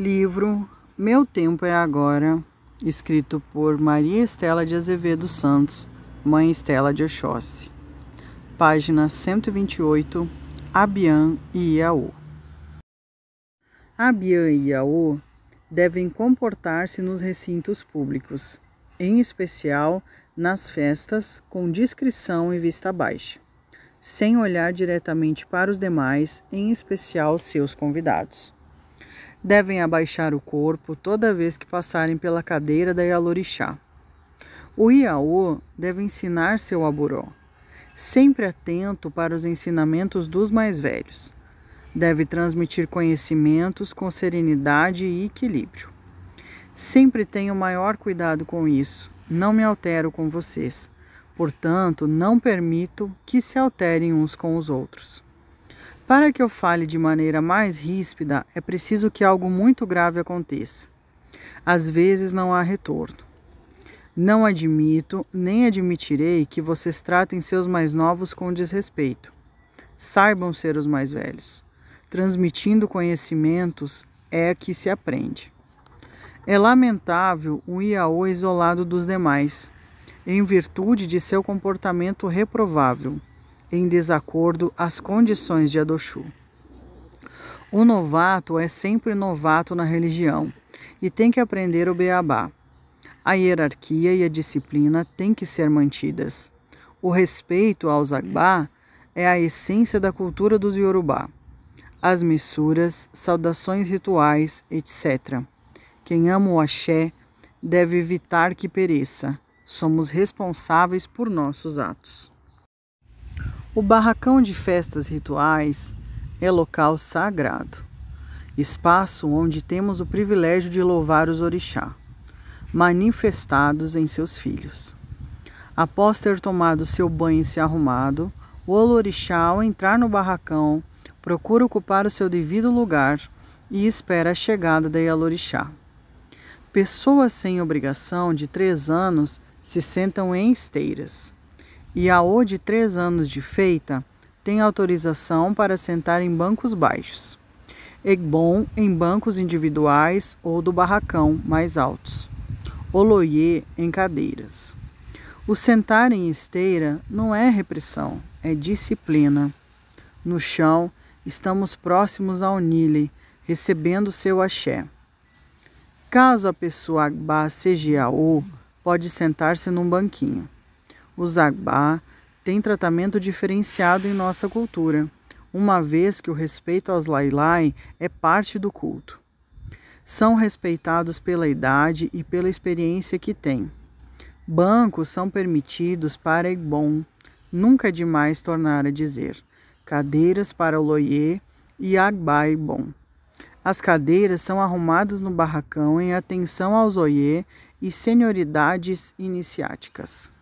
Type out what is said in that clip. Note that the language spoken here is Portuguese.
Livro Meu Tempo é Agora, escrito por Maria Estela de Azevedo Santos, mãe Estela de Oxóssi. Página 128, Abian e Iaô. Abian e Iaô devem comportar-se nos recintos públicos, em especial nas festas, com discrição e vista baixa, sem olhar diretamente para os demais, em especial seus convidados devem abaixar o corpo toda vez que passarem pela cadeira da Yalorixá. O Iaô deve ensinar seu aburó, sempre atento para os ensinamentos dos mais velhos. Deve transmitir conhecimentos com serenidade e equilíbrio. Sempre tenho maior cuidado com isso, não me altero com vocês. Portanto, não permito que se alterem uns com os outros. Para que eu fale de maneira mais ríspida, é preciso que algo muito grave aconteça. Às vezes não há retorno. Não admito, nem admitirei que vocês tratem seus mais novos com desrespeito. Saibam ser os mais velhos. Transmitindo conhecimentos é que se aprende. É lamentável o Iaô isolado dos demais, em virtude de seu comportamento reprovável em desacordo às condições de Adoshu. O novato é sempre novato na religião e tem que aprender o beabá. A hierarquia e a disciplina têm que ser mantidas. O respeito aos agbá é a essência da cultura dos Yorubá. As missuras, saudações rituais, etc. Quem ama o axé deve evitar que pereça. Somos responsáveis por nossos atos. O barracão de festas rituais é local sagrado, espaço onde temos o privilégio de louvar os orixá, manifestados em seus filhos. Após ter tomado seu banho e se arrumado, o olorixá, ao entrar no barracão, procura ocupar o seu devido lugar e espera a chegada da Yalorixá. Pessoas sem obrigação de três anos se sentam em esteiras e O de três anos de feita tem autorização para sentar em bancos baixos. Egbon em bancos individuais ou do barracão mais altos. Oloie em cadeiras. O sentar em esteira não é repressão, é disciplina. No chão, estamos próximos ao Nile, recebendo seu axé. Caso a pessoa Agba seja Aô, pode sentar-se num banquinho o zagba tem tratamento diferenciado em nossa cultura, uma vez que o respeito aos lailai é parte do culto. São respeitados pela idade e pela experiência que têm. Bancos são permitidos para Egbon, nunca é demais tornar a dizer. Cadeiras para Oloye e Agba Egbon. As cadeiras são arrumadas no barracão em atenção aos Oye e senhoridades iniciáticas.